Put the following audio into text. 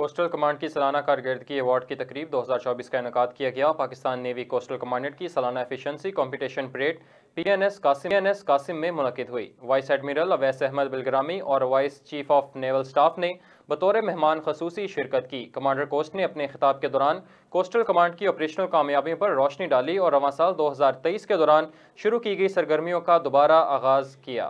coastal command की सालाना कारकर्दगी अवार्ड की तकरीब 2024 का इनका किया गया पाकिस्तान नेवी कोस्टल कमांडेंट की सालाना efficiency competition parade PNS Qasim PNS Qasim में मुनद हुई वाइस एडमिरल अवैस अहमद बिलग्रामी और vice chief of naval staff ने बतौर मेहमान खसूसी शिरकत की कमांडर कोस्ट ने अपने खिताब के दौरान कोस्टल कमांड की ऑपरेशनल कामयाबियों पर रोशनी डाली और रवा साल दो के दौरान शुरू की गई सरगर्मियों का दोबारा आगाज़ किया